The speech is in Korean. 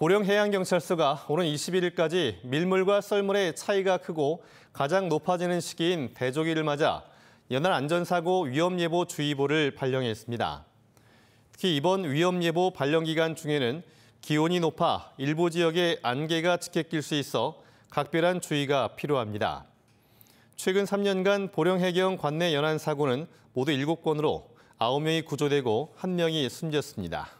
보령해양경찰서가 오는 21일까지 밀물과 썰물의 차이가 크고 가장 높아지는 시기인 대조기를 맞아 연안 안전사고 위험예보 주의보를 발령했습니다. 특히 이번 위험예보 발령 기간 중에는 기온이 높아 일부 지역에 안개가 직게낄 수 있어 각별한 주의가 필요합니다. 최근 3년간 보령해경 관내 연안 사고는 모두 7건으로 9명이 구조되고 1명이 숨졌습니다.